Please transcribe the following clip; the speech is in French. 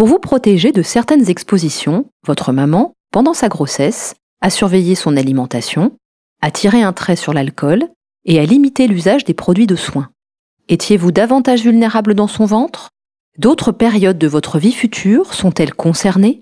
Pour vous protéger de certaines expositions, votre maman, pendant sa grossesse, a surveillé son alimentation, a tiré un trait sur l'alcool et a limité l'usage des produits de soins. Étiez-vous davantage vulnérable dans son ventre D'autres périodes de votre vie future sont-elles concernées